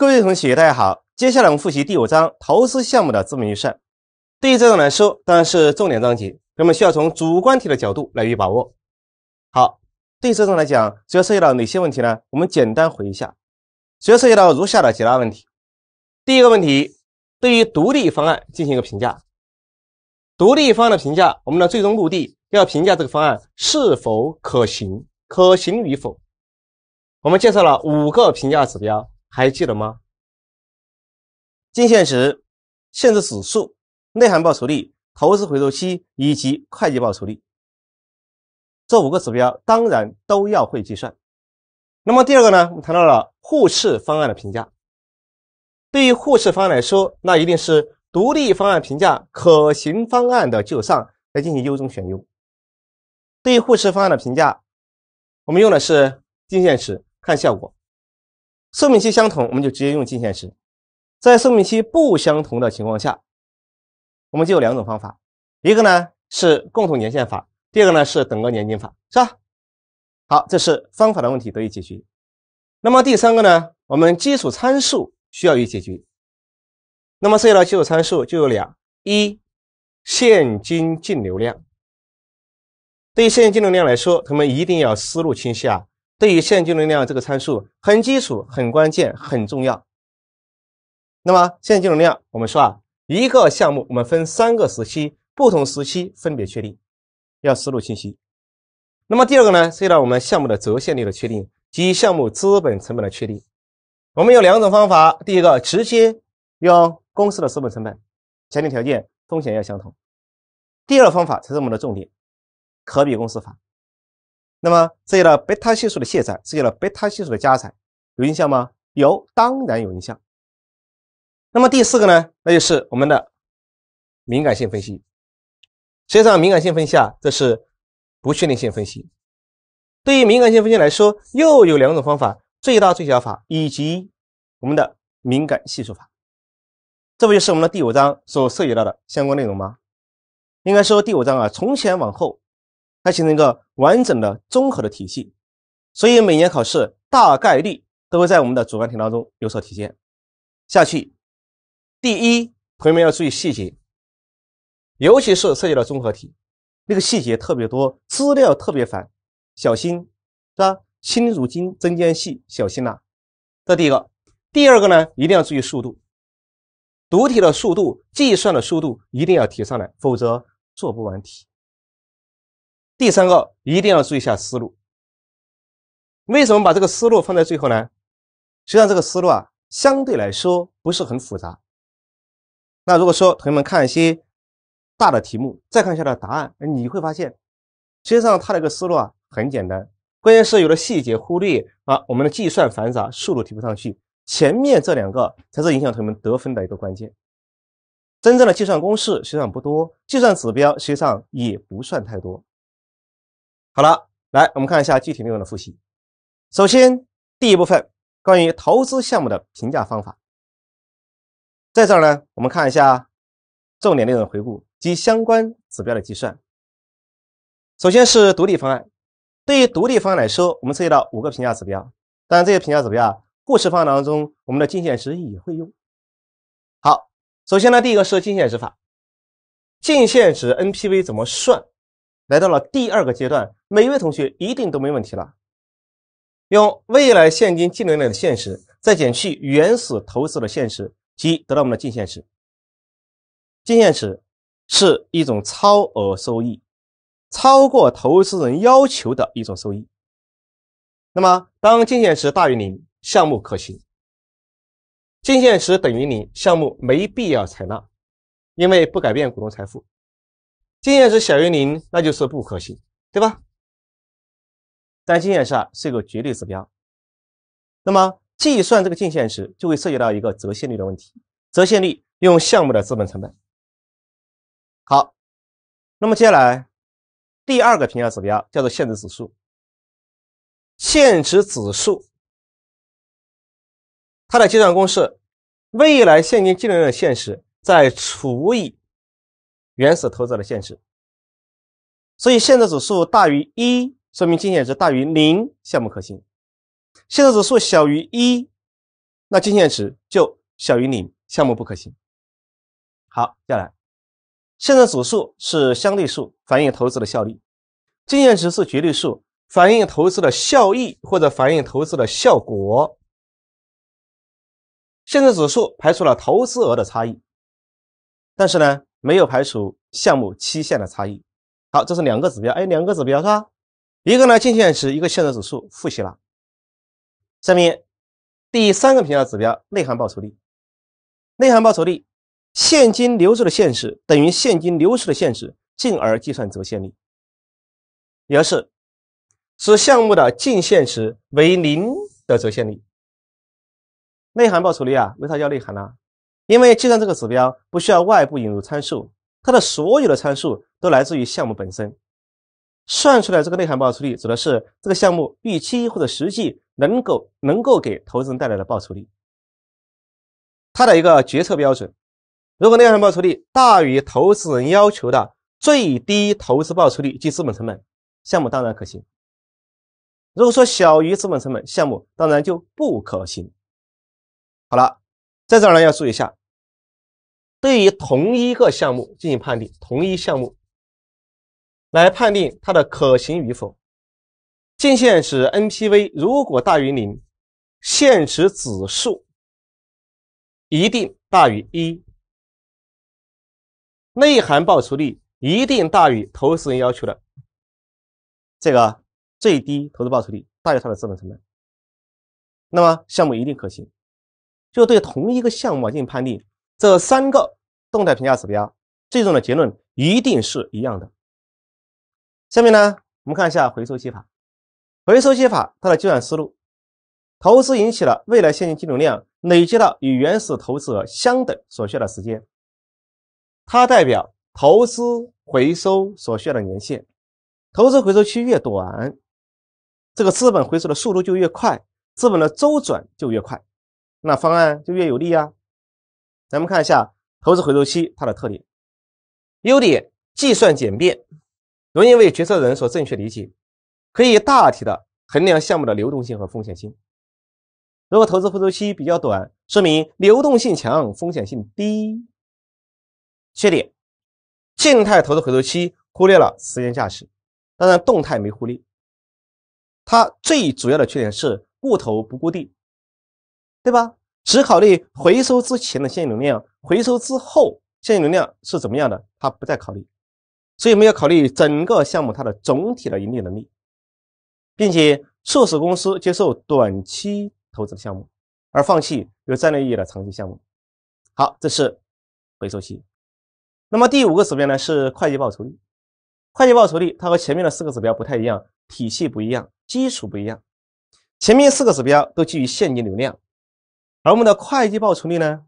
各位同学，大家好。接下来我们复习第五章投资项目的资本预算。对于这种来说，当然是重点章节。那么需要从主观题的角度来予以把握。好，对于这种来讲，主要涉及到哪些问题呢？我们简单回忆一下，主要涉及到如下的几大问题。第一个问题，对于独立方案进行一个评价。独立方案的评价，我们的最终目的要评价这个方案是否可行，可行与否。我们介绍了五个评价指标。还记得吗？净现值、现值指数、内涵报酬率、投资回收期以及会计报酬率，这五个指标当然都要会计算。那么第二个呢？我们谈到了互斥方案的评价。对于互斥方案来说，那一定是独立方案评价可行方案的基础上来进行优中选优。对于互斥方案的评价，我们用的是净现值看效果。寿命期相同，我们就直接用净现值。在寿命期不相同的情况下，我们就有两种方法，一个呢是共同年限法，第二个呢是等额年金法，是吧？好，这是方法的问题得以解决。那么第三个呢，我们基础参数需要予解决。那么涉及到基础参数就有两：一、现金净流量。对于现金净流量来说，同学们一定要思路清晰啊。对于现金流量这个参数，很基础、很关键、很重要。那么现金流量，我们说啊，一个项目我们分三个时期，不同时期分别确定，要思路清晰。那么第二个呢，涉及到我们项目的折现率的确定及项目资本成本的确定。我们有两种方法，第一个直接用公司的资本成本，前提条件风险要相同。第二方法才是我们的重点，可比公司法。那么涉及到贝塔系数的卸载，涉及到贝塔系数的加载，有印象吗？有，当然有印象。那么第四个呢？那就是我们的敏感性分析。实际上，敏感性分析啊，这是不确定性分析。对于敏感性分析来说，又有两种方法：最大最小法以及我们的敏感系数法。这不就是我们的第五章所涉及到的相关内容吗？应该说，第五章啊，从前往后。它形成一个完整的综合的体系，所以每年考试大概率都会在我们的主观题当中有所体现。下去，第一，同学们要注意细节，尤其是涉及到综合题，那个细节特别多，资料特别烦，小心，是吧？心如金，针尖细，小心呐。这第一个，第二个呢，一定要注意速度，读题的速度，计算的速度一定要提上来，否则做不完题。第三个一定要注意一下思路。为什么把这个思路放在最后呢？实际上，这个思路啊相对来说不是很复杂。那如果说同学们看一些大的题目，再看一下的答案，你会发现，实际上它的一个思路啊很简单。关键是有的细节忽略啊，我们的计算繁杂，速度提不上去。前面这两个才是影响同学们得分的一个关键。真正的计算公式，实际上不多；计算指标，实际上也不算太多。好了，来我们看一下具体内容的复习。首先，第一部分关于投资项目的评价方法，在这儿呢，我们看一下重点内容回顾及相关指标的计算。首先是独立方案，对于独立方案来说，我们涉及到五个评价指标。当然，这些评价指标，啊，故事方案当中我们的净现值也会用。好，首先呢，第一个是净现值法，净现值 NPV 怎么算？来到了第二个阶段，每一位同学一定都没问题了。用未来现金净流量的现实，再减去原始投资的现实，即得到我们的净现实。净现实是一种超额收益，超过投资人要求的一种收益。那么，当净现值大于零，项目可行；净现值等于零，项目没必要采纳，因为不改变股东财富。净现值小于零，那就是不可行，对吧？但经验上是一个绝对指标。那么计算这个净现值，就会涉及到一个折现率的问题。折现率用项目的资本成本。好，那么接下来第二个评价指标叫做现值指数。现值指数它的计算公式：未来现金净流量的现值，再除以。原始投资的现值，所以现在指数大于一，说明净现值大于零，项目可行；现在指数小于一，那净现值就小于零，项目不可行。好，接下来，现在指数是相对数，反映投资的效率；净现值是绝对数，反映投资的效益或者反映投资的效果。现在指数排除了投资额的差异，但是呢？没有排除项目期限的差异。好，这是两个指标，哎，两个指标是吧？一个呢，净现值；一个现值指数。复习了。下面第三个评价指标，内涵报酬率。内涵报酬率，现金流入的现值等于现金流出的现值，进而计算折现率。也就是项目的净现值为零的折现率。内涵报酬率啊，为啥叫内涵呢？因为计算这个指标不需要外部引入参数，它的所有的参数都来自于项目本身。算出来这个内涵报酬率指的是这个项目预期或者实际能够能够给投资人带来的报酬率。它的一个决策标准，如果内涵报酬率大于投资人要求的最低投资报酬率及资本成本，项目当然可行。如果说小于资本成本，项目当然就不可行。好了，在这儿呢要注意一下。对于同一个项目进行判定，同一项目来判定它的可行与否。净现值 NPV 如果大于零，现值指数一定大于一，内含报酬率一定大于投资人要求的这个最低投资报酬率，大于它的资本成本，那么项目一定可行。就对同一个项目进行判定。这三个动态评价指标最终的结论一定是一样的。下面呢，我们看一下回收期法。回收期法它的计算思路：投资引起了未来现金净流量累积到与原始投资额相等所需要的时间。它代表投资回收所需要的年限。投资回收期越短，这个资本回收的速度就越快，资本的周转就越快，那方案就越有利啊。咱们看一下投资回收期它的特点，优点计算简便，容易为决策人所正确理解，可以大体的衡量项目的流动性和风险性。如果投资回收期比较短，说明流动性强，风险性低。缺点，静态投资回收期忽略了时间价值，当然动态没忽略。它最主要的缺点是固投不固定，对吧？只考虑回收之前的现金流量，回收之后现金流量是怎么样的，它不再考虑。所以我们要考虑整个项目它的总体的盈利能力，并且促使公司接受短期投资项目，而放弃有战略意义的长期项目。好，这是回收期。那么第五个指标呢是会计报酬率。会计报酬率它和前面的四个指标不太一样，体系不一样，基础不一样。前面四个指标都基于现金流量。而我们的会计报酬率呢？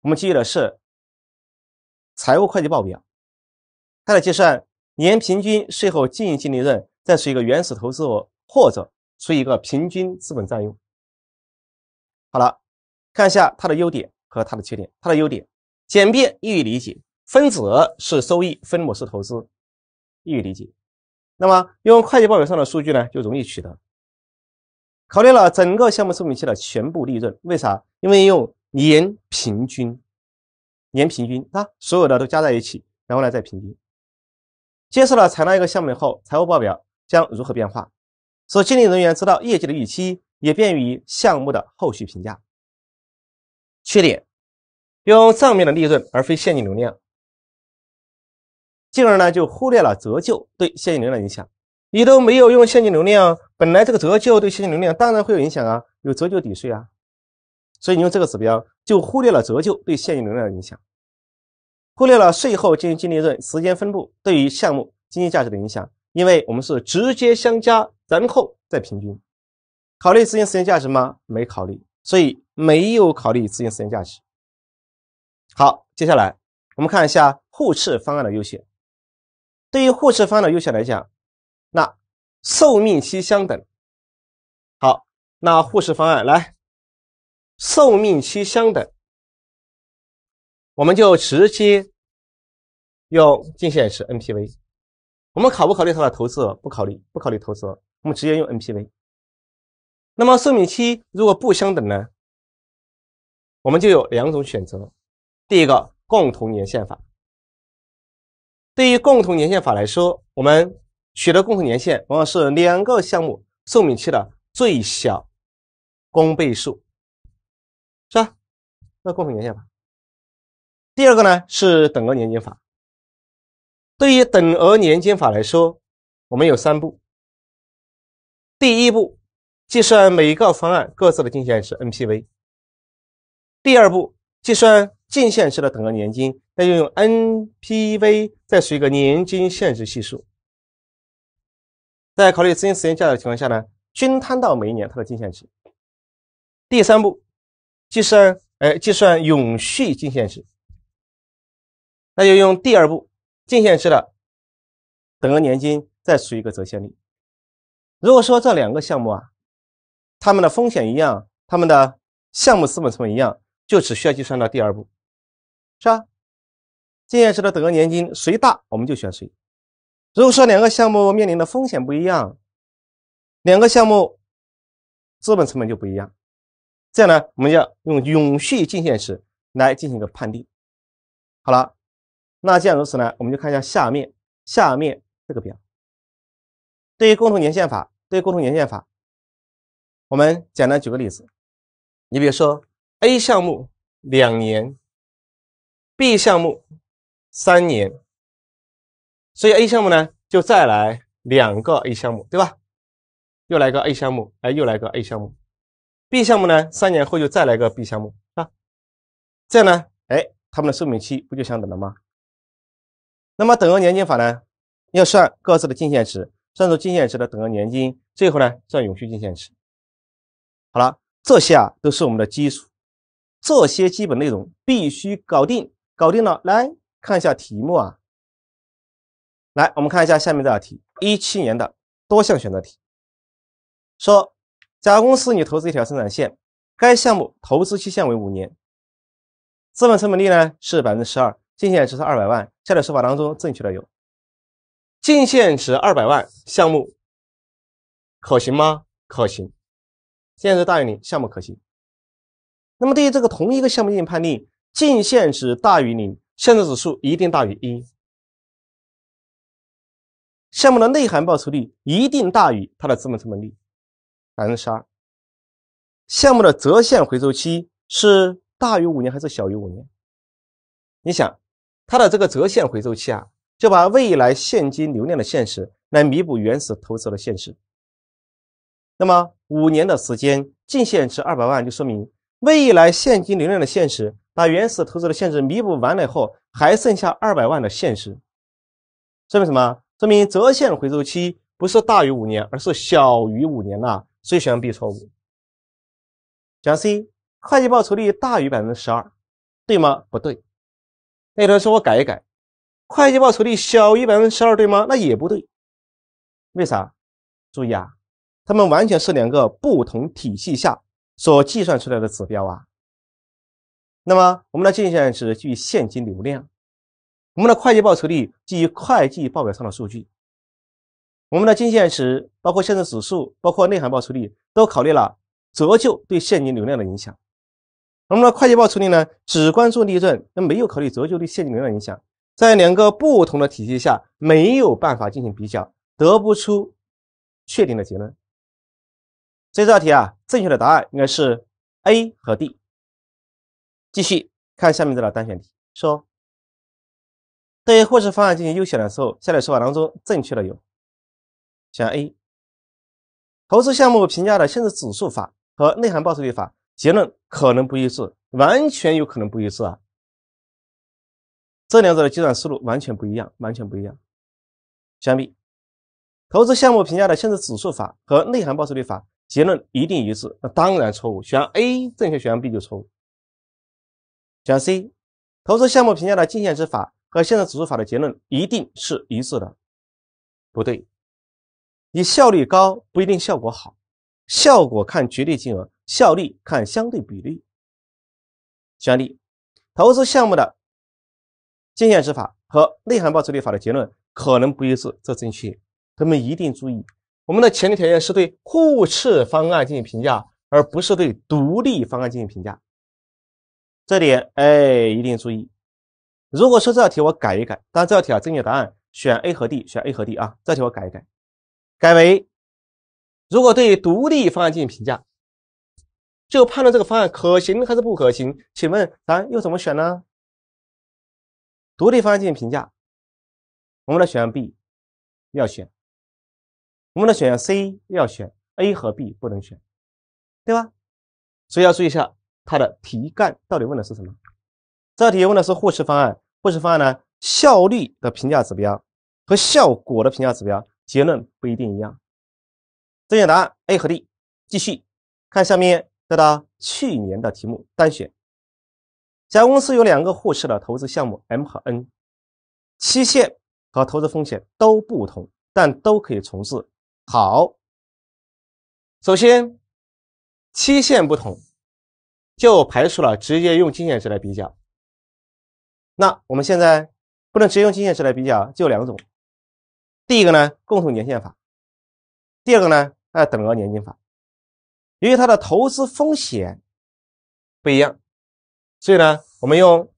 我们记忆的是财务会计报表，它的计算年平均税后经营净利润再除一个原始投资额，或者除一个平均资本占用。好了，看一下它的优点和它的缺点。它的优点：简便，易于理解。分子是收益，分母是投资，易于理解。那么用会计报表上的数据呢，就容易取得。考虑了整个项目寿命期的全部利润，为啥？因为用年平均，年平均啊，所有的都加在一起，然后呢再平均。接受了采纳一个项目以后，财务报表将如何变化？使经理人员知道业绩的预期，也便于项目的后续评价。缺点，用账面的利润而非现金流量，进而呢就忽略了折旧对现金流量影响。你都没有用现金流量，本来这个折旧对现金流量当然会有影响啊，有折旧抵税啊，所以你用这个指标就忽略了折旧对现金流量的影响，忽略了税后经营净利润时间分布对于项目经济价值的影响，因为我们是直接相加然后再平均，考虑资金时间价值吗？没考虑，所以没有考虑资金时间价值。好，接下来我们看一下互斥方案的优先。对于互斥方案的优先来讲。那寿命期相等，好，那护士方案来，寿命期相等，我们就直接用净现值 NPV。我们考不考虑它的投资？额？不考虑，不考虑投资，额，我们直接用 NPV。那么寿命期如果不相等呢？我们就有两种选择，第一个共同年限法。对于共同年限法来说，我们。取得共同年限往往是两个项目寿命期的最小公倍数，是吧？那共同年限法。第二个呢是等额年金法。对于等额年金法来说，我们有三步。第一步，计算每个方案各自的净现值 NPV。第二步，计算净现值的等额年金，再用 NPV 再除一个年金现值系数。在考虑资金时间价值的情况下呢，均摊到每一年它的净现值。第三步，计算哎，计算永续净现值。那就用第二步净现值的等额年金再除一个折现率。如果说这两个项目啊，他们的风险一样，他们的项目资本成本一样，就只需要计算到第二步，是吧？净现值的等额年金谁大，我们就选谁。如果说两个项目面临的风险不一样，两个项目资本成本就不一样。这样呢，我们要用永续净现时来进行一个判定。好了，那既然如此呢，我们就看一下下面下面这个表。对于共同年限法，对于共同年限法，我们简单举个例子。你比如说 A 项目两年，B 项目三年。所以 A 项目呢，就再来两个 A 项目，对吧？又来个 A 项目，哎，又来个 A 项目。B 项目呢，三年后就再来个 B 项目，啊，这样呢，哎，他们的寿命期不就相等了吗？那么等额年金法呢，要算各自的净现值，算出净现值的等额年金，最后呢，算永续净现值。好了，这些啊都是我们的基础，这些基本内容必须搞定，搞定了来看一下题目啊。来，我们看一下下面这道题，一七年的多项选择题，说甲公司拟投资一条生产线，该项目投资期限为五年，资本成本率呢是百分之十二，净现值是二百万。下列说法当中正确的有，净现值二百万，项目可行吗？可行，现值大于零，项目可行。那么对于这个同一个项目进行判定，净现值大于零，现在指数一定大于一。项目的内涵报酬率一定大于它的资本成本率。百分之十二。项目的折现回收期是大于五年还是小于五年？你想，它的这个折现回收期啊，就把未来现金流量的现实来弥补原始投资的现实。那么五年的时间净现值二百万，就说明未来现金流量的现实把原始投资的现实弥补完了后，还剩下二百万的现实，说明什么？说明折现回收期不是大于五年，而是小于五年呐，所以选项 B 错误。选 C，会计报酬率大于百分之十二，对吗？不对。有人说我改一改，会计报酬率小于百分之十二，对吗？那也不对。为啥？注意啊，他们完全是两个不同体系下所计算出来的指标啊。那么我们来进行一下，根据现金流量。我们的会计报酬率基于会计报表上的数据。我们的净现值包括现值指数，包括内涵报酬率，都考虑了折旧对现金流量的影响。我们的会计报酬率呢，只关注利润，那没有考虑折旧对现金流量影响。在两个不同的体系下，没有办法进行比较，得不出确定的结论。这道题啊，正确的答案应该是 A 和 D。继续看下面这道单选题，说。对于后市方案进行优选的时候，下列说法当中正确的有：选 A，投资项目评价的限制指数法和内涵报酬率法结论可能不一致，完全有可能不一致啊。这两者的计算思路完全不一样，完全不一样。选 B，投资项目评价的限制指数法和内涵报酬率法结论一定一致，那当然错误。选 A 正确，选项 B 就错误。选 C，投资项目评价的净现值法。和现在指数法的结论一定是一致的，不对，你效率高不一定效果好，效果看绝对金额，效率看相对比率。举例，投资项目的经验值法和内含报酬率法的结论可能不一致，这正确。同学们一定注意，我们的前提条件是对互斥方案进行评价，而不是对独立方案进行评价。这点哎，一定注意。如果说这道题我改一改，当然这道题啊，正确答案选 A 和 D，选 A 和 D 啊。这道题我改一改，改为如果对独立方案进行评价，就判断这个方案可行还是不可行，请问答案又怎么选呢？独立方案进行评价，我们的选项 B 要选，我们的选项 C 要选 A 和 B 不能选，对吧？所以要注意一下它的题干到底问的是什么。这道题问的是护士方案，护士方案呢，效率的评价指标和效果的评价指标结论不一定一样。正确答案 A 和 D。继续看下面这道去年的题目，单选。甲公司有两个护士的投资项目 M 和 N，期限和投资风险都不同，但都可以重置。好，首先期限不同，就排除了直接用经验值来比较。那我们现在不能直接用净现值来比较，就两种。第一个呢，共同年限法；第二个呢，哎，等额年金法。由于它的投资风险不一样，所以呢，我们用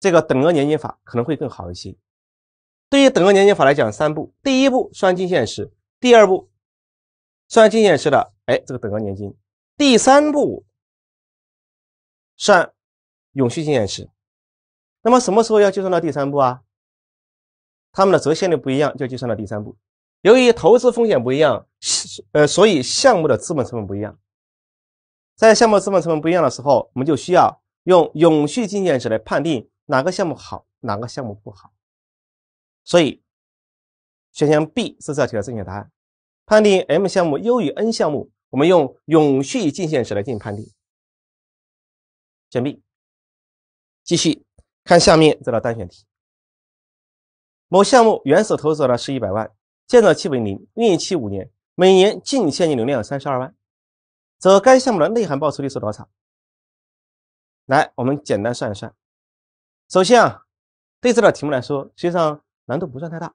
这个等额年金法可能会更好一些。对于等额年金法来讲，三步：第一步算净现时，第二步算净现时的，哎，这个等额年金；第三步算。永续净现值，那么什么时候要计算到第三步啊？它们的折现率不一样，就计算到第三步。由于投资风险不一样，呃，所以项目的资本成本不一样。在项目资本成本不一样的时候，我们就需要用永续净现值来判定哪个项目好，哪个项目不好。所以选项 B 是这道题的正确答案。判定 M 项目优于 N 项目，我们用永续净现值来进行判定。选 B。继续看下面这道单选题。某项目原始投资额呢是一百万，建造期为零，运营期五年，每年净现金流量三十二万，则该项目的内含报酬率是多少？来，我们简单算一算。首先啊，对这道题目来说，实际上难度不算太大。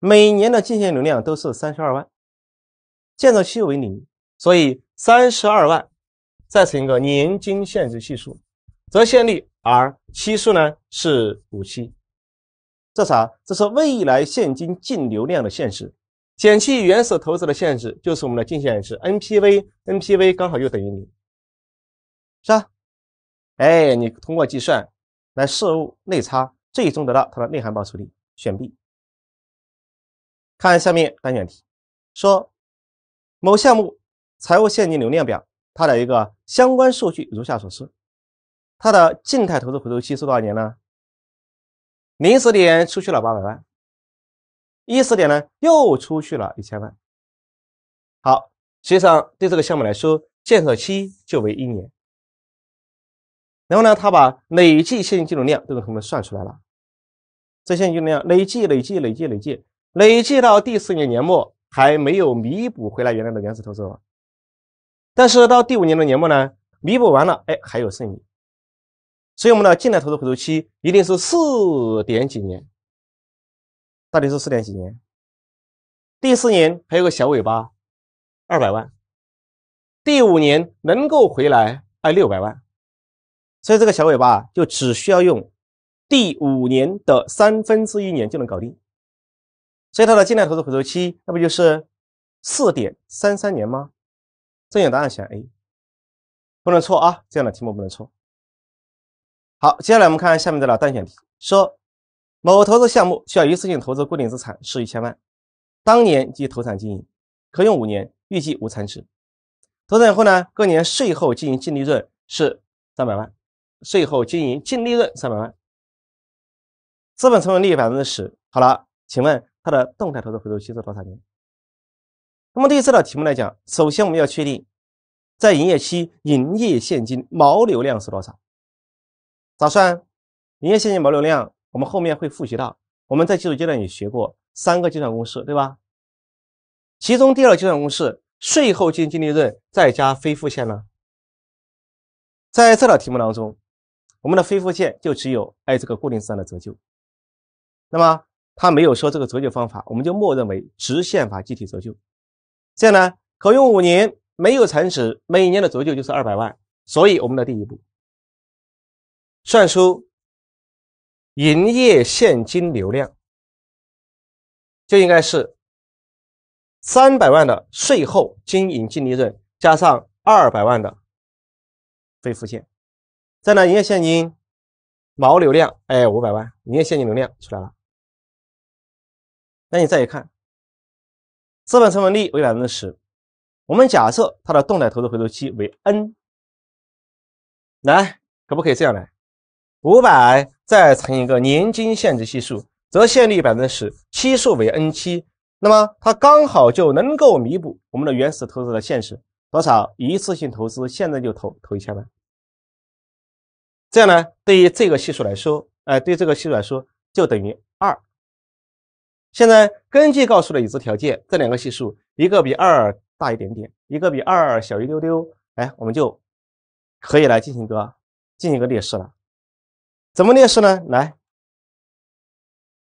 每年的净现金流量都是三十二万，建造期为零，所以三十二万再乘一个年均现值系数，则现率。而期数呢是五期，这啥？这是未来现金净流量的现制，减去原始投资的限制，就是我们的净现值，NPV，NPV 刚好又等于零，是吧？哎，你通过计算来事物内差，最终得到它的内涵报酬率，选 B。看下面单选题，说某项目财务现金流量表它的一个相关数据如下所示。它的静态投资回收期是多少年呢？零十年出去了八百万，一十年呢又出去了一千万。好，实际上对这个项目来说，建设期就为一年。然后呢，他把累计现金净流量，都给同学们算出来了。这现金流量累计、累计、累计、累计，累计到第四年年末还没有弥补回来原来的原始投资，额，但是到第五年的年末呢，弥补完了，哎，还有剩余。所以我们的静态投资回收期一定是四点几年，到底是四点几年？第四年还有个小尾巴，二百万。第五年能够回来哎六百万，所以这个小尾巴就只需要用第五年的三分之一年就能搞定。所以它的静态投资回收期那不就是四点三三年吗？正确答案选 A，不能错啊！这样的题目不能错。好，接下来我们看下面这道单选题。说某投资项目需要一次性投资固定资产是一千万，当年即投产经营，可用五年，预计无残值。投产以后呢，各年税后经营净利润是三百万，税后经营净利润三百万，资本成本率百分之十。好了，请问它的动态投资回收期是多少年？那么对于这道题目来讲，首先我们要确定在营业期营业现金毛流量是多少。咋算？营业现金毛流量，我们后面会复习到。我们在基础阶段也学过三个计算公式，对吧？其中第二个计算公式，税后净净利润再加非付现呢？在这道题目当中，我们的非付现就只有哎这个固定资产的折旧。那么它没有说这个折旧方法，我们就默认为直线法计提折旧。这样呢，可用五年，没有残值，每年的折旧就是二百万。所以我们的第一步。算出营业现金流量，就应该是三百万的税后经营净利润加上二百万的非付现，再拿营业现金毛流量，哎，五百万，营业现金流量出来了。那你再一看，资本成本率为百分之十，我们假设它的动态投资回收期为 n，来，可不可以这样来？五百再乘一个年金限制系数，则现率百分之十，期数为 n 期，那么它刚好就能够弥补我们的原始投资的现实多少？一次性投资现在就投投一千万，这样呢，对于这个系数来说，哎，对这个系数来说就等于二。现在根据告诉的已知条件，这两个系数，一个比二大一点点，一个比二小一丢丢，哎，我们就可以来进行一个进行一个列式了。怎么列式呢？来，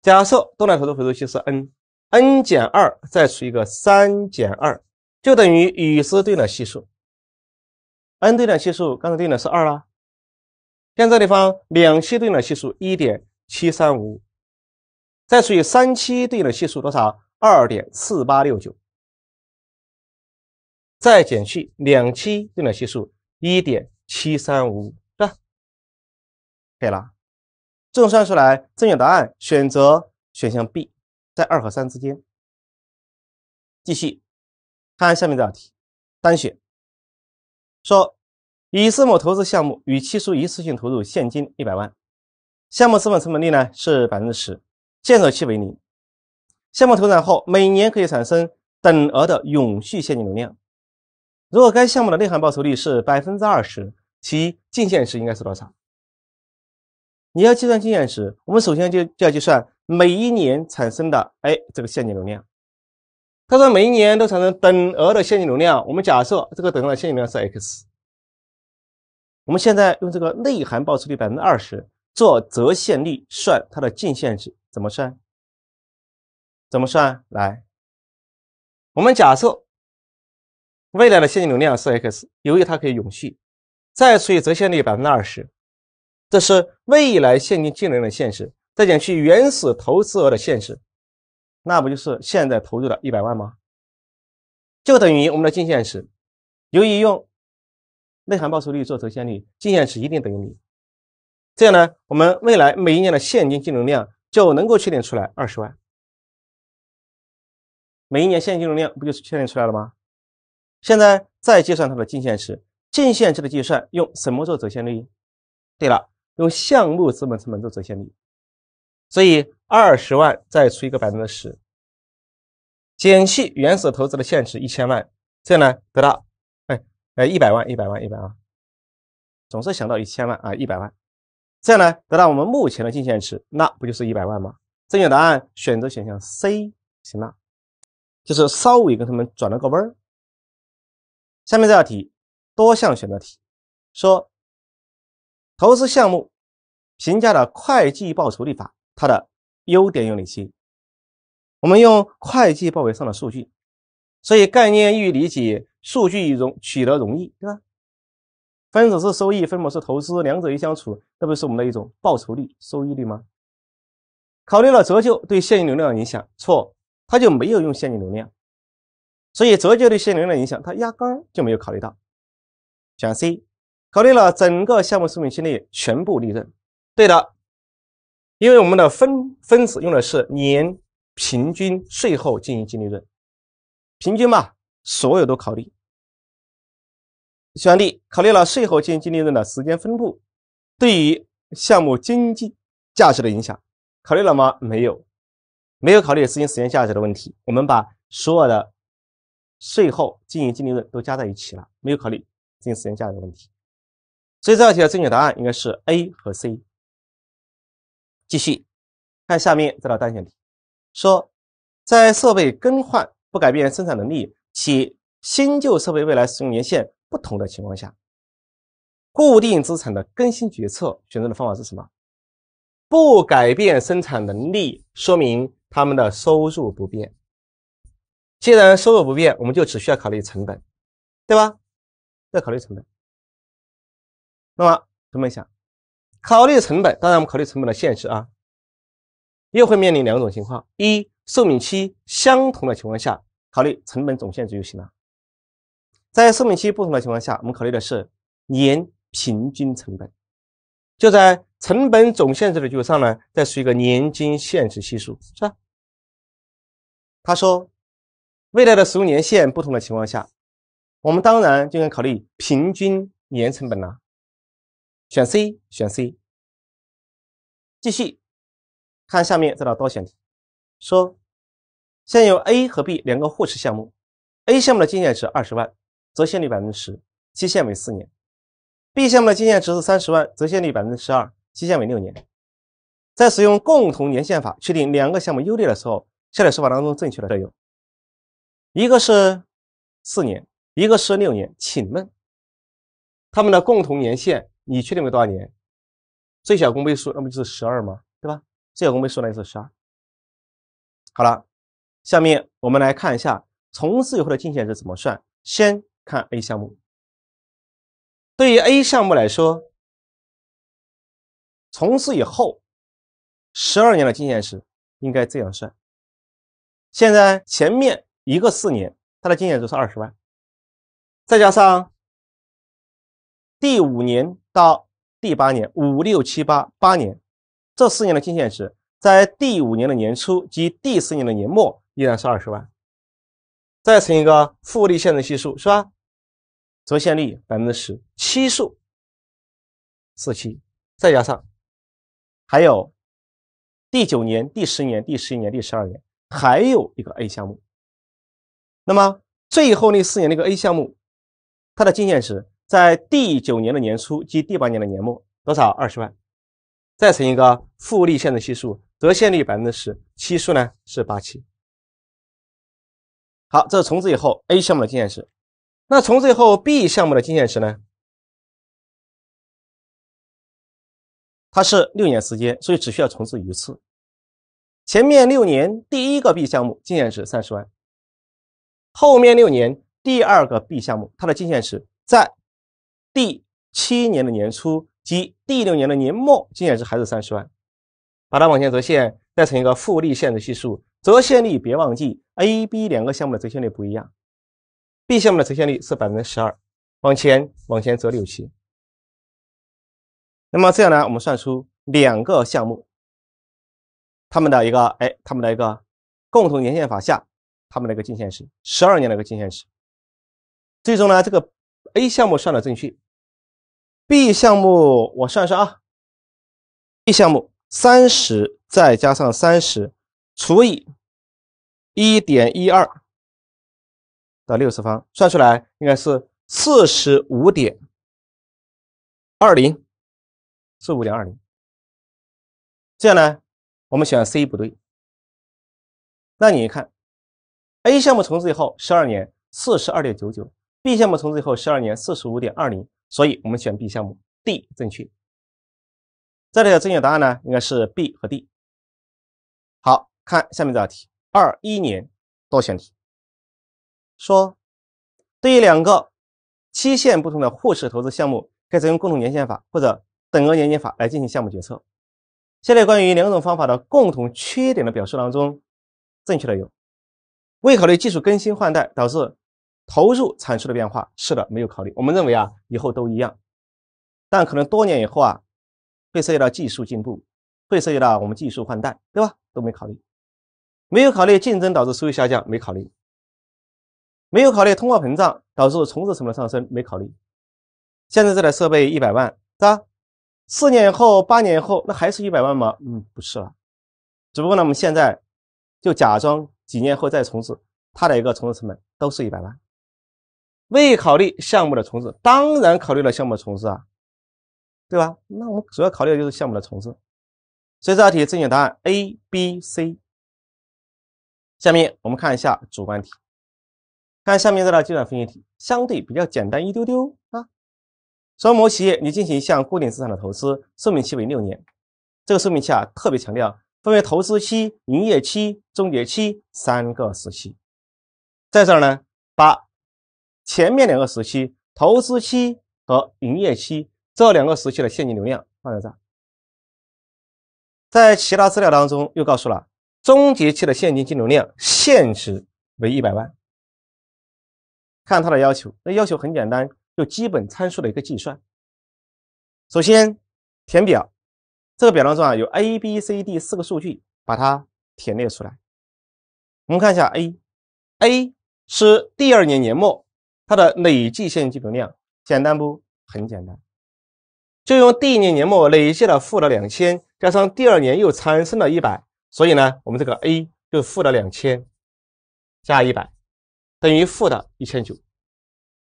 假设动态投资回收期是 n，n 减二再除一个三减二，就等于已知对应的系数。n 对应的系数刚才对应的是二啦，现在地方两期对应的系数一点七三五，再除以三期对应的系数多少？二点四八六九，再减去两期对应的系数一点七三五，是吧？可以了。这种算出来正确答案选择选项 B，在二和三之间。继续看下面这道题，单选。说乙私募投资项目与期初一次性投入现金一百万，项目资本成本率呢是百分之十，建设期为零，项目投产后每年可以产生等额的永续现金流量。如果该项目的内涵报酬率是百分之二十，其净现值应该是多少？你要计算净现值，我们首先就就要计算每一年产生的哎这个现金流量。他说每一年都产生等额的现金流量，我们假设这个等额的现金流量是 x。我们现在用这个内含报酬率百分之二十做折现率，算它的净现值怎么算？怎么算？来，我们假设未来的现金流量是 x，由于它可以永续，再除以折现率百分之二十。这是未来现金净流的现实，再减去原始投资额的现实，那不就是现在投入的一百万吗？就等于我们的净现值。由于用内含报酬率做折现率，净现值一定等于零。这样呢，我们未来每一年的现金净流量就能够确定出来二十万。每一年现金流量不就是确定出来了吗？现在再计算它的净现值，净现值的计算用什么做折现率？对了。用项目资本成本做折现率，所以二十万再除一个百分之十，减去原始投资的现值一千万，这样呢得到哎哎一百万一百万一百万，总是想到一千万啊一百万，这样呢得到我们目前的净现值，那不就是一百万吗？正确答案选择选项 C，行了，就是稍微跟他们转了个弯儿。下面这道题，多项选择题，说。投资项目评价的会计报酬率法，它的优点有哪些？我们用会计报表上的数据，所以概念易于理解，数据容取得容易，对吧？分子是收益，分母是投资，两者一相除，特别是我们的一种报酬率、收益率吗？考虑了折旧对现金流量的影响，错，它就没有用现金流量，所以折旧对现金流量的影响，它压根就没有考虑到，选 C。考虑了整个项目寿命期内全部利润，对的，因为我们的分分子用的是年平均税后经营净利润，平均嘛，所有都考虑。选项 D 考虑了税后经营净利润的时间分布对于项目经济价值的影响，考虑了吗？没有，没有考虑资金时间价值的问题。我们把所有的税后经营净利润都加在一起了，没有考虑资金时间价值的问题。所以这道题的正确答案应该是 A 和 C。继续看下面这道单选题，说在设备更换不改变生产能力且新旧设备未来使用年限不同的情况下，固定资产的更新决策选择的方法是什么？不改变生产能力，说明他们的收入不变。既然收入不变，我们就只需要考虑成本，对吧？要考虑成本。那么怎么想？考虑成本，当然我们考虑成本的现制啊，又会面临两种情况：一、寿命期相同的情况下，考虑成本总限值就行了；在寿命期不同的情况下，我们考虑的是年平均成本，就在成本总限值的基础上呢，再除一个年金限值系数，是吧？他说，未来的使用年限不同的情况下，我们当然就应该考虑平均年成本了。选 C，选 C。继续看下面这道多选题，说：现有 A 和 B 两个互斥项目，A 项目的净现值二十万，折现率百分之十，期限为四年；B 项目的净现值是三十万，折现率百分之十二，期限为六年。在使用共同年限法确定两个项目优劣的时候，下列说法当中正确的都有一个是四年，一个是六年，请问他们的共同年限？你确定为多少年？最小公倍数那不就是十二吗？对吧？最小公倍数呢也是十二。好了，下面我们来看一下从此以后的净现值怎么算。先看 A 项目，对于 A 项目来说，从此以后十二年的净现值应该这样算。现在前面一个四年，它的净现值是二十万，再加上第五年。到第八年五六七八八年，这四年的净现值在第五年的年初及第四年的年末依然是二十万，再乘一个复利现值系数是吧？折现率百分之十七，数四期，再加上还有第九年、第十年、第十一年、第十二年，还有一个 A 项目。那么最后那四年那个 A 项目，它的净现值。在第九年的年初及第八年的年末，多少二十万，再乘一个复利现的系数，折现率百分之十，期数呢是八期。好，这是从此以后 A 项目的净现值。那从之以后 B 项目的净现值呢？它是六年时间，所以只需要重置一次。前面六年第一个 B 项目净现值三十万，后面六年第二个 B 项目它的净现值在。第七年的年初及第六年的年末净现值还是三十万，把它往前折现，代成一个复利现值系数，折现率别忘记，A、B 两个项目的折现率不一样，B 项目的折现率是百分之十二，往前往前折六期，那么这样呢，我们算出两个项目他们的一个哎，他们的一个共同年限法下他们的一个净现值，十二年的一个净现值，最终呢，这个 A 项目算的正确。B 项目我算算啊，B 项目三十再加上三十除以一点一二的六次方，算出来应该是四十五点二零，四五点二零。这样呢，我们选 C 不对。那你一看，A 项目投资以后十二年四十二点九九，B 项目投资以后十二年四十五点二零。所以，我们选 B 项目，D 正确。这里的正确答案呢，应该是 B 和 D。好看下面这道题，二一年多选题，说对于两个期限不同的互斥投资项目，该采用共同年限法或者等额年金法来进行项目决策。下列关于两种方法的共同缺点的表述当中，正确的有未考虑技术更新换代，导致。投入产出的变化是的，没有考虑。我们认为啊，以后都一样，但可能多年以后啊，会涉及到技术进步，会涉及到我们技术换代，对吧？都没考虑，没有考虑竞争导致收益下降，没考虑，没有考虑通货膨胀导致重置成本上升，没考虑。现在这台设备一百万，是吧？四年后、八年后，那还是一百万吗？嗯，不是了。只不过呢，我们现在就假装几年后再重置，它的一个重置成本都是一百万。未考虑项目的重置，当然考虑了项目的重置啊，对吧？那我们主要考虑的就是项目的重置，所以这道题正确答案 A、B、C。下面我们看一下主观题，看下面这道计算分析题，相对比较简单一丢丢啊。说某企业你进行一项固定资产的投资，寿命期为六年，这个寿命期啊特别强调分为投资期、营业期、终结期三个时期，在这儿呢把。前面两个时期，投资期和营业期这两个时期的现金流量放在这，在其他资料当中又告诉了终结期的现金净流量现值为一百万。看它的要求，那要求很简单，就基本参数的一个计算。首先填表，这个表当中啊有 A、B、C、D 四个数据，把它填列出来。我们看一下 A，A 是第二年年末。它的累计现金流量简单不？很简单，就用第一年年末累计的负的两千，加上第二年又产生了一百，所以呢，我们这个 A 就负的两千加一百等于负的一千九，会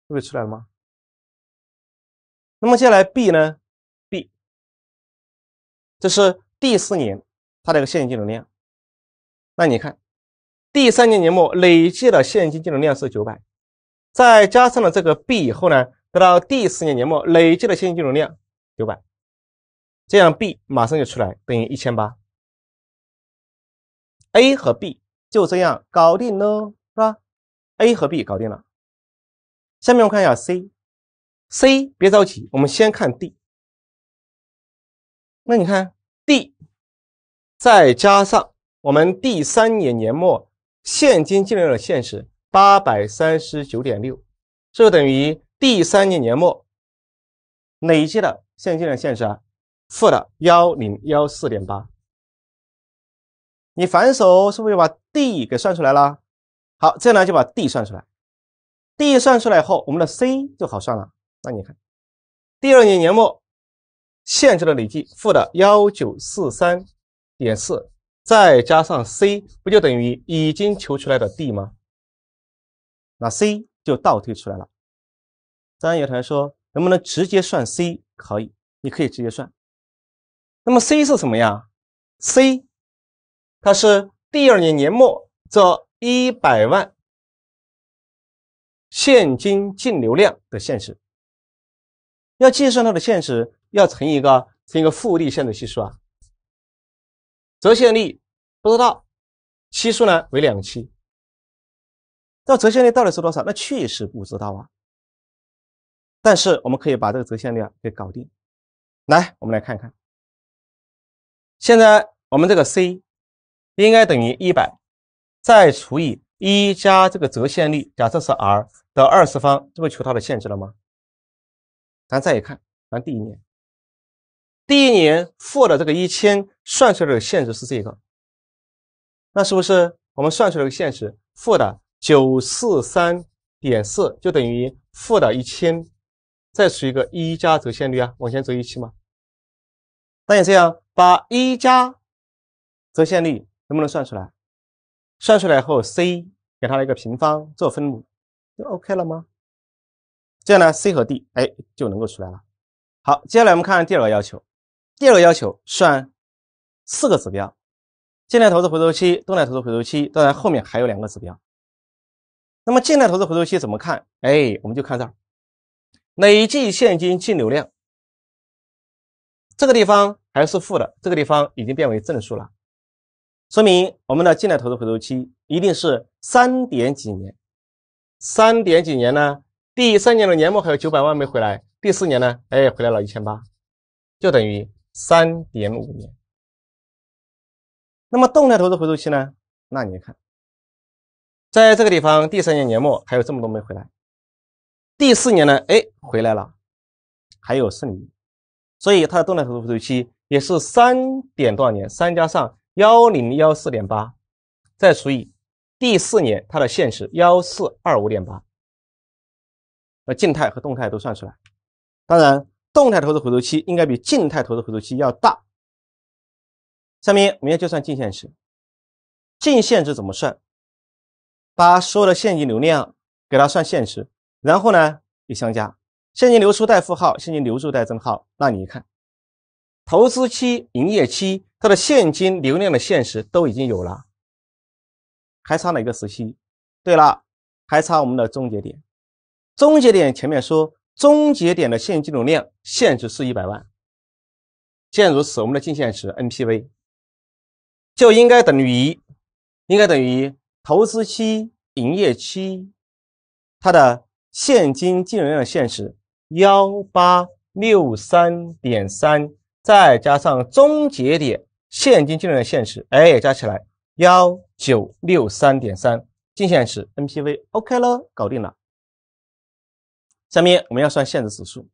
不会出来吗？那么接下来 B 呢？B 这是第四年它的一个现金流量。那你看，第三年年末累计的现金净流量是九百。再加上了这个 B 以后呢，得到第四年年末累计的现金净流量九百，这样 B 马上就出来，等于一千八。A 和 B 就这样搞定了，是吧？A 和 B 搞定了。下面我们看一下 C，C 别着急，我们先看 D。那你看 D，再加上我们第三年年末现金净流入的现实，八百三十九点六，是不是等于第三年年末累计的现金的现值啊？负的幺零幺四点八。你反手是不是就把 D 给算出来了？好，这样呢就把 D 算出来。D 算出来后，我们的 C 就好算了。那你看，第二年年末现值的累计负的幺九四三点四，再加上 C，不就等于已经求出来的 D 吗？那 C 就倒推出来了。张同学说：“能不能直接算 C？可以，你可以直接算。那么 C 是什么呀？C 它是第二年年末这100万现金净流量的现值。要计算它的现值，要乘一个乘一个复利现值系数啊。折现率不知道，期数呢为两期。”那折现率到底是多少？那确实不知道啊。但是我们可以把这个折现率啊给搞定。来，我们来看一看。现在我们这个 C 应该等于一百，再除以一加这个折现率，假设是 r 的二次方，这不求它的限制了吗？咱再一看，咱第一年，第一年负的这个一千算出来的限制是这个。那是不是我们算出来个现制负的？九四三点四就等于负的一千，再除一个一加折现率啊，往前走一期嘛。那你这样把一加折现率能不能算出来？算出来后，c 给它一个平方做分母，就 ok 了吗？这样呢，c 和 d 哎就能够出来了。好，接下来我们看第二个要求，第二个要求算四个指标，静态投资回收期、动态投资回收期，当然后面还有两个指标。那么，静态投资回收期怎么看？哎，我们就看这儿，累计现金净流量。这个地方还是负的，这个地方已经变为正数了，说明我们的静态投资回收期一定是三点几年。三点几年呢？第三年的年末还有九百万没回来，第四年呢？哎，回来了一千八，就等于三点五年。那么，动态投资回收期呢？那你看。在这个地方，第三年年末还有这么多没回来。第四年呢？哎，回来了，还有剩余。所以它的动态投资回收期也是三点多少年？三加上幺零幺四点八，再除以第四年它的现值幺四二五点八，呃，静态和动态都算出来。当然，动态投资回收期应该比静态投资回收期要大。下面我们要计算净现值。净现值怎么算？把所有的现金流量给它算现实，然后呢，又相加，现金流出带负号，现金流入带正号。那你一看，投资期、营业期，它的现金流量的现实都已经有了，还差哪个时期？对了，还差我们的终结点。终结点前面说，终结点的现金流量现值是一百万。既然如此，我们的净现值 NPV 就应该等于，应该等于。投资期、营业期，它的现金净流量限值幺八六三点三，再加上终结点现金净流量限值，哎，加起来幺九六三点三净现值 NPV OK 了，搞定了。下面我们要算限制指数，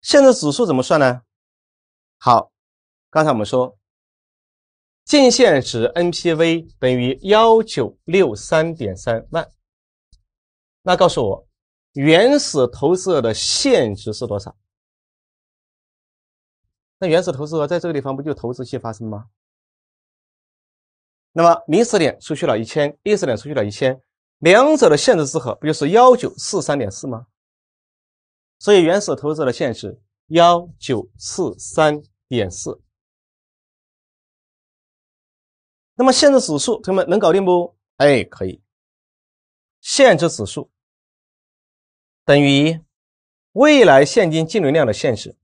限制指数怎么算呢？好，刚才我们说。净现值 NPV 等于幺九六三点三万，那告诉我原始投资额的现值是多少？那原始投资额在这个地方不就投资期发生吗？那么零时点出去了一千，一十点出去了一千，两者的现值之和不就是幺九四三点四吗？所以原始投资的现值幺九四三点四。那么限制指数，同学们能搞定不？哎，可以。限制指数等于未来现金净流量的现制，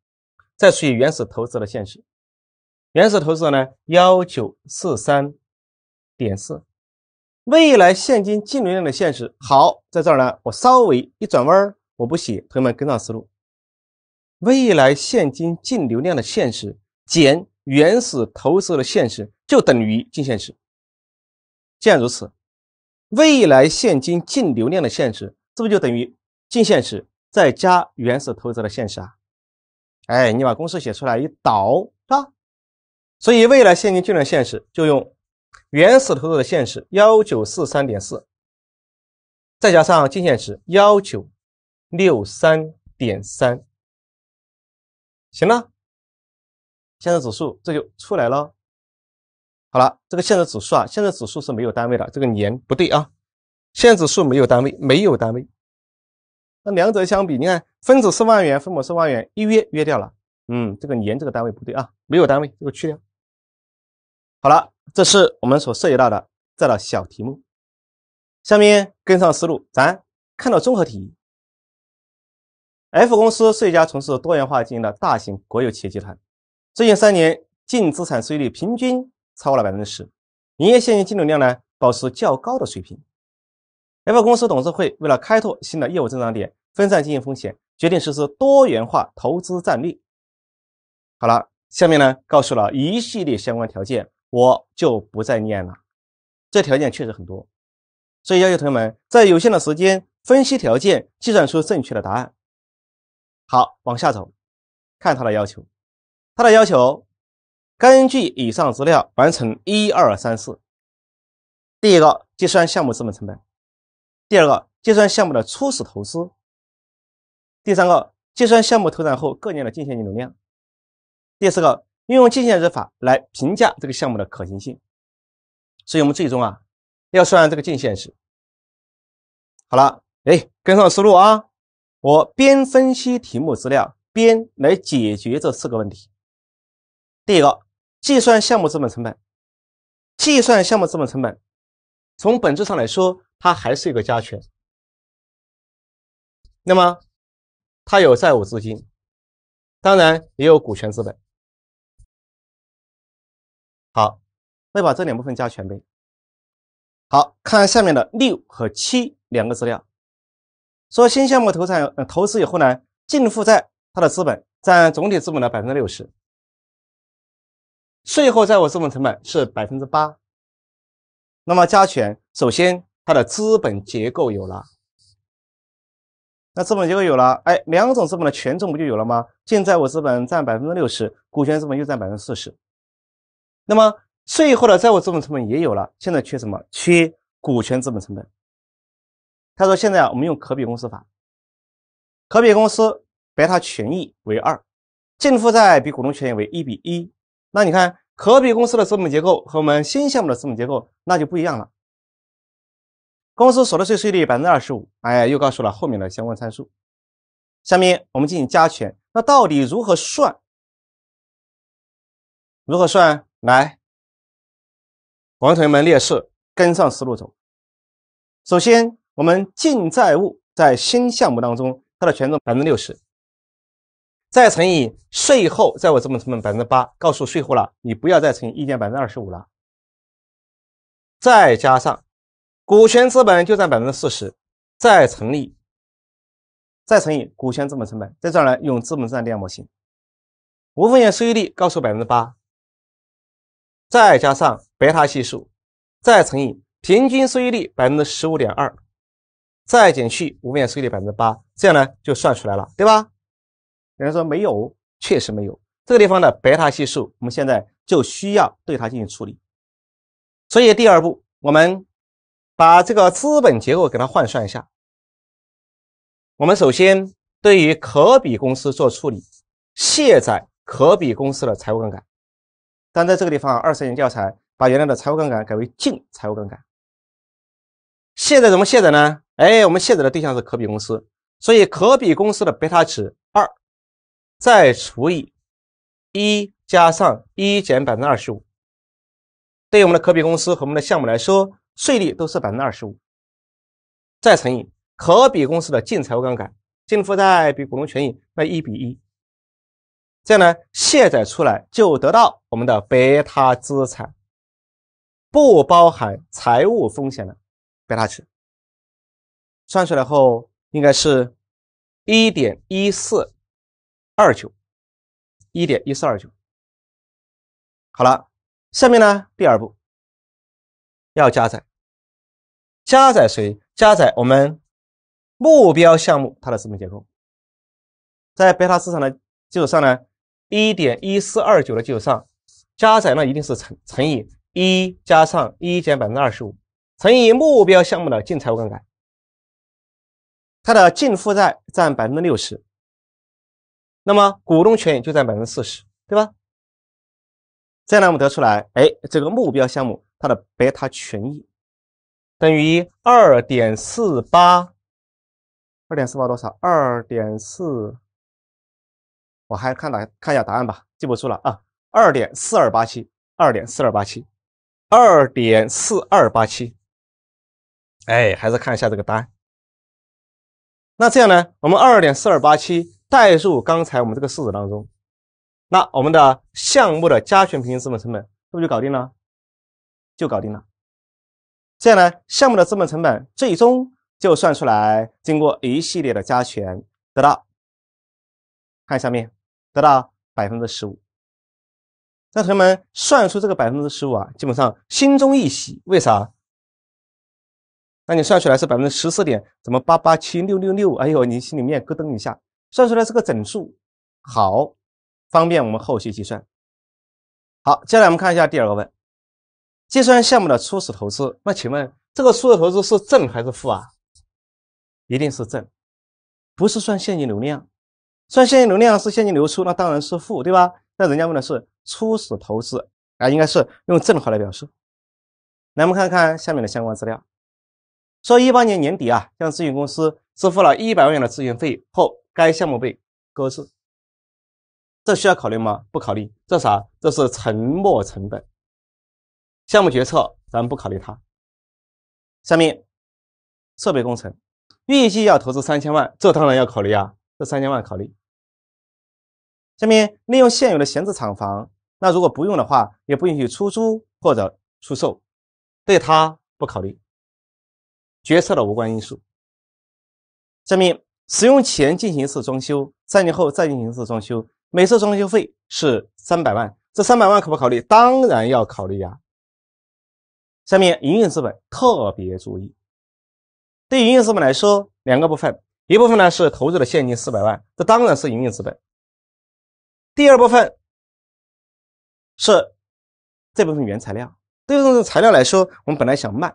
再除以原始投资的现制。原始投资呢，幺九四三点四，未来现金净流量的现制，好，在这儿呢，我稍微一转弯，我不写，同学们跟上思路。未来现金净流量的现制减。原始投资的现实就等于净现值。既然如此，未来现金净流量的现值是不是就等于净现值再加原始投资的现值啊？哎，你把公式写出来一导，是吧？所以未来现金净流量现实就用原始投资的现实幺九四三点四，再加上净现值幺九六三点三，行了。现制指数这就出来了，好了，这个现制指数啊，现制指数是没有单位的，这个年不对啊，现制指数没有单位，没有单位。那两者相比，你看分子是万元，分母是万元，一约约掉了。嗯，这个年这个单位不对啊，没有单位，这个去掉。好了，这是我们所涉及到的这道小题目。下面跟上思路，咱看到综合题。F 公司是一家从事多元化经营的大型国有企业集团。最近三年净资产收益率平均超过了百分之十，营业现金净流量呢保持较高的水平。F 公司董事会为了开拓新的业务增长点，分散经营风险，决定实施多元化投资战略。好了，下面呢告诉了一系列相关条件，我就不再念了。这条件确实很多，所以要求同学们在有限的时间分析条件，计算出正确的答案。好，往下走，看他的要求。它的要求：根据以上资料，完成一二三四。第一个，计算项目资本成本；第二个，计算项目的初始投资；第三个，计算项目投产后各年的净现金流量；第四个，运用净现值法来评价这个项目的可行性。所以我们最终啊，要算这个净现值。好了，哎，跟上思路啊！我边分析题目资料，边来解决这四个问题。第一个，计算项目资本成本。计算项目资本成本，从本质上来说，它还是一个加权。那么，它有债务资金，当然也有股权资本。好，那把这两部分加权呗。好看下面的六和七两个资料，说新项目投产、投资以后呢，净负债它的资本占总体资本的百分之六十。税后债务资本成本是百分之八，那么加权，首先它的资本结构有了，那资本结构有了，哎，两种资本的权重不就有了吗？净债务资本占百分之六十，股权资本又占百分之四十，那么税后的债务资本成本也有了，现在缺什么？缺股权资本成本。他说现在啊，我们用可比公司法，可比公司贝塔权益为二，净负债比股东权益为一比一。那你看，可比公司的资本结构和我们新项目的资本结构那就不一样了。公司所得税税率百分之二十五，哎，又告诉了后面的相关参数。下面我们进行加权，那到底如何算？如何算？来，我们同学们列式，跟上思路走。首先，我们净债务在新项目当中它的权重百分之六十。再乘以税后债务资本成本百分之八，告诉税后了，你不要再乘以一点百分之二十五了。再加上股权资本就占百分之四十，再乘以，再乘以股权资本成本，再这来用资本资产模型，无风险收益率告诉百分之八，再加上贝塔系数，再乘以平均收益率百分之十五点二，再减去无风险收益率百分之八，这样呢就算出来了，对吧？有人说没有，确实没有。这个地方的贝塔系数，我们现在就需要对它进行处理。所以第二步，我们把这个资本结构给它换算一下。我们首先对于可比公司做处理，卸载可比公司的财务杠杆。但在这个地方，二十年教材把原来的财务杠杆改为净财务杠杆。卸载怎么卸载呢？哎，我们卸载的对象是可比公司，所以可比公司的贝塔值。再除以一加上一减百分之二十五，对我们的可比公司和我们的项目来说，税率都是百分之二十五。再乘以可比公司的净财务杠杆，净负债比股东权益为一比一。样呢卸载出来，就得到我们的贝塔资产，不包含财务风险的贝塔值。算出来后应该是一点一四。二九，一点一四二九。好了，下面呢，第二步要加载，加载谁？加载我们目标项目它的资本结构，在贝塔市场的基础上呢，一点一四二九的基础上，加载呢一定是乘乘以一加上一减百分之二十五，乘以目标项目的净财务杠杆，它的净负债占百分之六十。那么股东权益就在百分之四十，对吧？这样呢，我们得出来，哎，这个目标项目它的贝塔权益等于二点四八，二点四八多少？二点四，我还看哪？看一下答案吧，记不住了啊。二点四二八七，二点四二八七，二点四二八七。哎，还是看一下这个答案。那这样呢，我们二点四二八七。代入刚才我们这个式子当中，那我们的项目的加权平均资本成本是不是就搞定了？就搞定了。这样呢，项目的资本成本最终就算出来，经过一系列的加权得到。看下面，得到百分之十五。那同学们算出这个百分之十五啊，基本上心中一喜，为啥？那你算出来是百分之十四点什么八八七六六六，哎呦，你心里面咯噔一下。算出来是个整数，好，方便我们后续计算。好，接下来我们看一下第二个问，计算项目的初始投资。那请问这个初始投资是正还是负啊？一定是正，不是算现金流量，算现金流量是现金流出，那当然是负，对吧？那人家问的是初始投资啊，应该是用正号来表示。来，我们看看下面的相关资料。说一八年年底啊，向咨询公司支付了一百万元的咨询费后，该项目被搁置。这需要考虑吗？不考虑。这啥？这是沉没成本。项目决策咱们不考虑它。下面设备工程预计要投资三千万，这当然要考虑啊。这三千万考虑。下面利用现有的闲置厂房，那如果不用的话，也不允许出租或者出售，对它不考虑。决策的无关因素。下面使用前进行一次装修，三年后再进行一次装修，每次装修费是三百万，这三百万可不考虑？当然要考虑呀。下面营运资本特别注意，对营运资本来说，两个部分，一部分呢是投入的现金四百万，这当然是营运资本。第二部分是这部分原材料，对这种材料来说，我们本来想卖，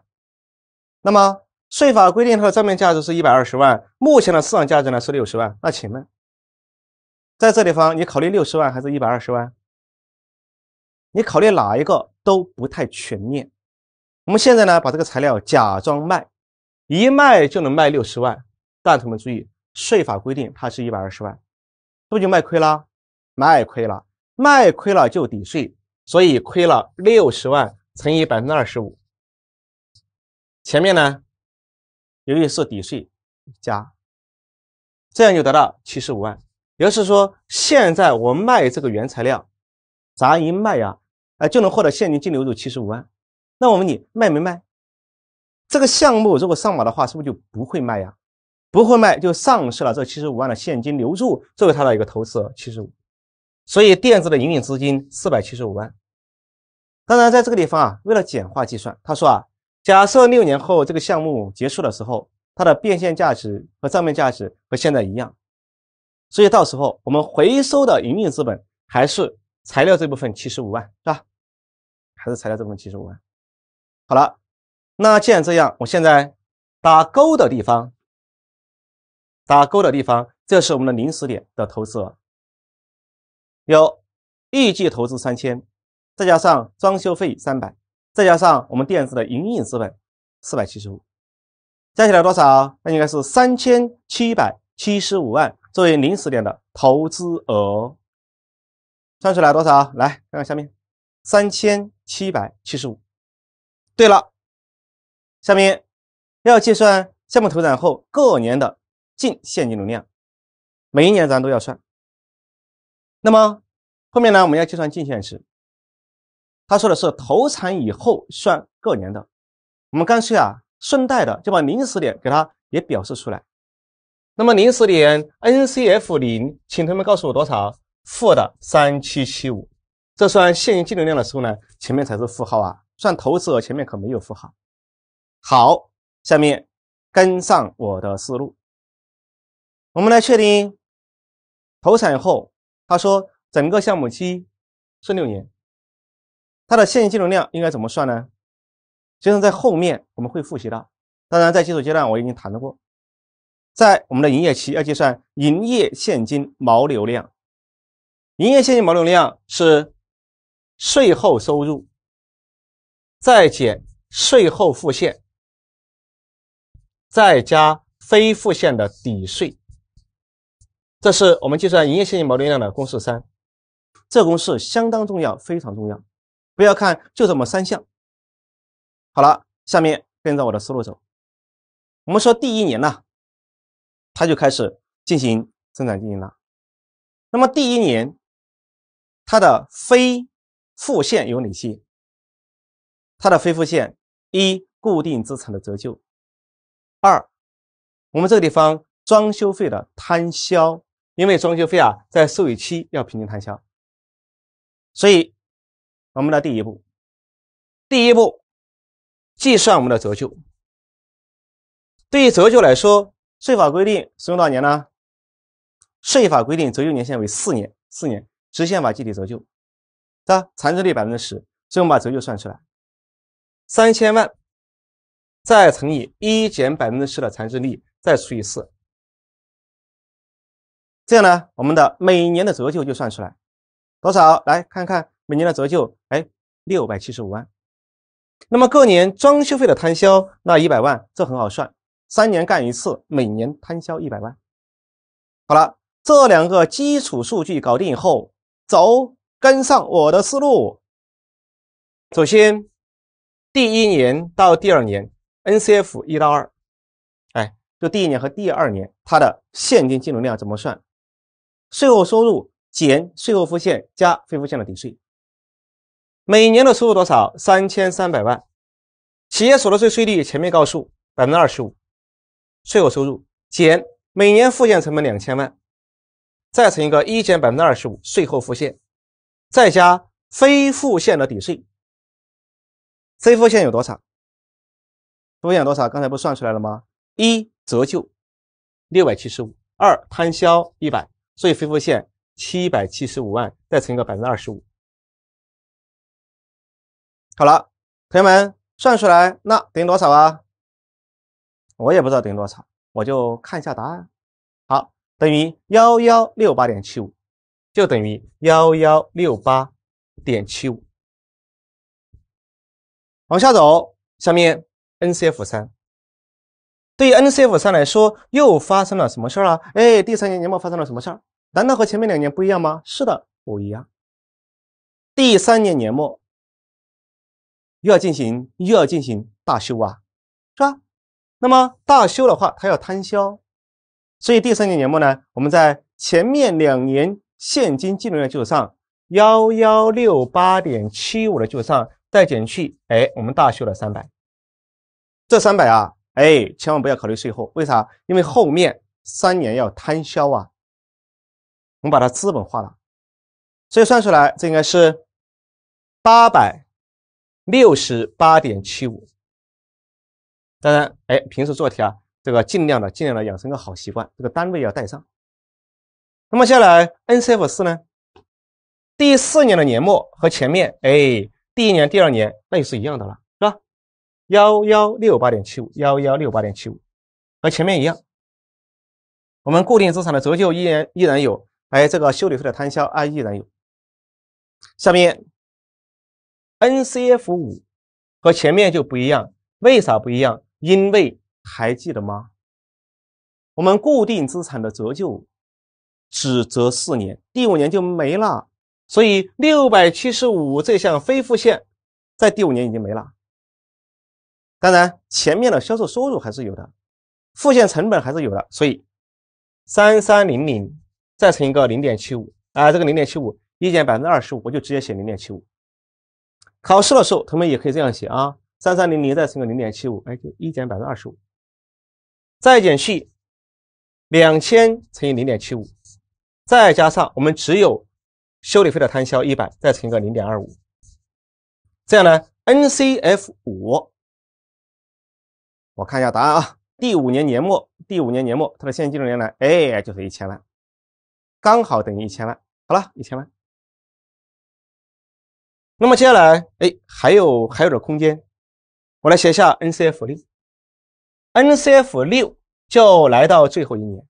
那么。税法规定它的账面价值是一百二十万，目前的市场价值呢是六十万。那请问，在这地方你考虑六十万还是一百二十万？你考虑哪一个都不太全面。我们现在呢把这个材料假装卖，一卖就能卖六十万，但同学们注意，税法规定它是一百二十万，这就卖亏了，卖亏了，卖亏了就抵税，所以亏了六十万乘以百分之二十五。前面呢？由于是抵税，加，这样就得到七十五万。也就是说，现在我卖这个原材料，咱一卖呀？哎，就能获得现金净流入七十五万。那我问你，卖没卖？这个项目如果上马的话，是不是就不会卖呀？不会卖，就丧失了这七十五万的现金流入作为他的一个投资七十五。所以，垫资的营运资金四百七十五万。当然，在这个地方啊，为了简化计算，他说啊。假设六年后这个项目结束的时候，它的变现价值和账面价值和现在一样，所以到时候我们回收的营运资本还是材料这部分七十五万，是吧？还是材料这部分七十五万。好了，那既然这样，我现在打勾的地方，打勾的地方，这是我们的临时点的投资额，有预计投资三千，再加上装修费三百。再加上我们垫资的营运资本四百七十五，加起来多少？那应该是三千七百七十五万作为零时点的投资额。算出来多少？来看看下面三千七百七十五。对了，下面要计算项目投产后各年的净现金流量，每一年咱都要算。那么后面呢，我们要计算净现值。他说的是投产以后算各年的，我们干脆啊顺带的就把零时点给他也表示出来。那么零时点 NCF 零，请同学们告诉我多少？负的三七七五。这算现金净流量的时候呢，前面才是负号啊。算投资额前面可没有负号。好，下面跟上我的思路。我们来确定投产以后，他说整个项目期是六年。它的现金流量应该怎么算呢？其实，在后面我们会复习到，当然，在基础阶段我已经谈过，在我们的营业期要计算营业现金毛流量。营业现金毛流量是税后收入再减税后付现，再加非付现的抵税。这是我们计算营业现金毛流量的公式三。这公式相当重要，非常重要。不要看，就这么三项。好了，下面跟着我的思路走。我们说第一年呢，它就开始进行生产经营了。那么第一年，它的非付现有哪些？它的非付现一，固定资产的折旧；二，我们这个地方装修费的摊销，因为装修费啊在受予期要平均摊销，所以。我们的第一步，第一步计算我们的折旧。对于折旧来说，税法规定使用多少年呢？税法规定折旧年限为四年，四年直线法计提折旧，对吧？残值率百分之十，所以我们把折旧算出来，三千万，再乘以一减百分之十的残值率，再除以四，这样呢，我们的每年的折旧就算出来多少？来看看。每年的折旧，哎，六百七十五万。那么，各年装修费的摊销，那一百万，这很好算，三年干一次，每年摊销一百万。好了，这两个基础数据搞定以后，走，跟上我的思路。首先，第一年到第二年，NCF 一到二，哎，就第一年和第二年它的现金净流量怎么算？税后收入减税后付现加非付现的抵税。每年的收入多少？三千三百万。企业所得税税率前面告诉百分之二十五，税后收入减每年付现成本两千万，再乘一个一减百分之二十五税后付现，再加非付现的抵税。非付现有多少？非付有多少？刚才不算出来了吗？一折旧六百七十五，二摊销一百，所以非付现七百七十五万，再乘一个百分之二十五。好了，同学们算出来那等于多少啊？我也不知道等于多少，我就看一下答案。好，等于幺幺六八点七五，就等于幺幺六八点七五。往下走，下面 NCF 三，对于 NCF 三来说，又发生了什么事儿啊？哎，第三年年末发生了什么事儿？难道和前面两年不一样吗？是的，不一样。第三年年末。又要进行又要进行大修啊，是吧？那么大修的话，它要摊销，所以第三年年末呢，我们在前面两年现金净流量基础上，幺幺六八点七五的基础上，再减去哎我们大修的三百，这三百啊，哎千万不要考虑税后，为啥？因为后面三年要摊销啊，我们把它资本化了，所以算出来这应该是八百。六十八点七五，当然，哎，平时做题啊，这个尽量的，尽量的养成个好习惯，这个单位要带上。那么接下来，NCF 四呢？第四年的年末和前面，哎，第一年、第二年，那也是一样的了，是吧？幺幺六八点七五，幺幺六八点七五，和前面一样。我们固定资产的折旧依然依然有，哎，这个修理费的摊销啊依然有。下面。NCF 五和前面就不一样，为啥不一样？因为还记得吗？我们固定资产的折旧只折四年，第五年就没了，所以六百七十五这项非付现在第五年已经没了。当然，前面的销售收入还是有的，付现成本还是有的，所以三三零零再乘一个零点七五啊，这个零点七五一减百分之二十五，我就直接写零点七五。考试的时候，同学们也可以这样写啊，三三零零再乘个零点七五，哎，一减百分之二十五，再减去两千乘以零点七五，再加上我们只有修理费的摊销一百再乘一个零点二五，这样呢，NCF 五，我看一下答案啊，第五年年末，第五年年末它的现金流量哎，就是一千万，刚好等于一千万，好了，一千万。那么接下来，哎，还有还有点空间，我来写一下 NCF 六，NCF 六就来到最后一年。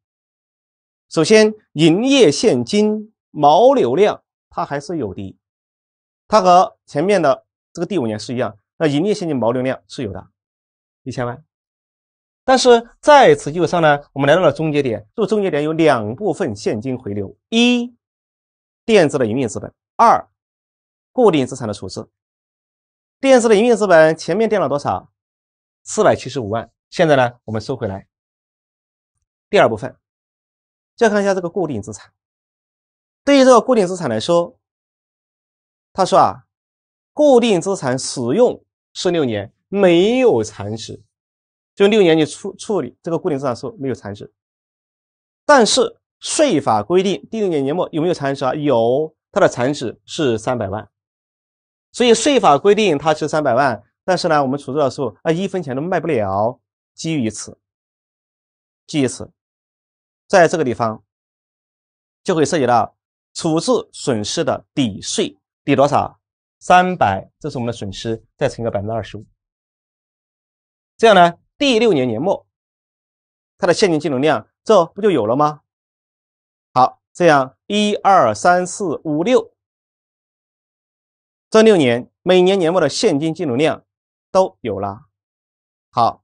首先，营业现金毛流量它还是有的，它和前面的这个第五年是一样，那营业现金毛流量是有的，一千万。但是在此基础上呢，我们来到了终结点，这个终结点有两部分现金回流：一，垫子的营运资本；二。固定资产的处置，电视的营运资本前面垫了多少？四百七十五万。现在呢，我们收回来。第二部分就看一下这个固定资产。对于这个固定资产来说，他说啊，固定资产使用是六年，没有残值，就六年你处处理这个固定资产是没有残值。但是税法规定第六年年末有没有残值啊？有，它的残值是三百万。所以税法规定它值三百万，但是呢，我们处置的时候，啊，一分钱都卖不了，基于此，基于此，在这个地方就会涉及到处置损失的抵税，抵多少？三百，这是我们的损失，再乘个百分之二十五。这样呢，第六年年末，它的现金净流量，这不就有了吗？好，这样一二三四五六。这六年每年年末的现金净流量都有了。好，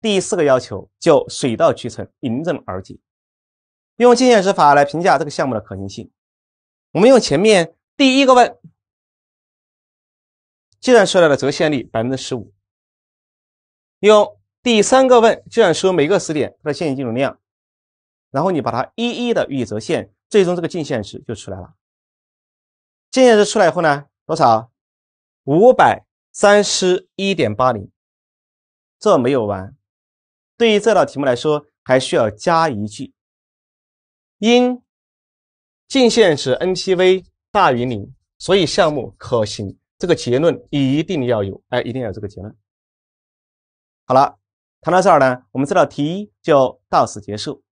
第四个要求就水到渠成，迎刃而解。用净现值法来评价这个项目的可行性，我们用前面第一个问计算出来的折现率百分之十五，用第三个问计算出每个时点它的现金净流量，然后你把它一一的予以折现，最终这个净现值就出来了。净现值出来以后呢？多少？五百三十一点八零。这没有完，对于这道题目来说，还需要加一句：因净现时 NPV 大于零，所以项目可行。这个结论一定要有，哎，一定要有这个结论。好了，谈到这儿呢，我们这道题就到此结束。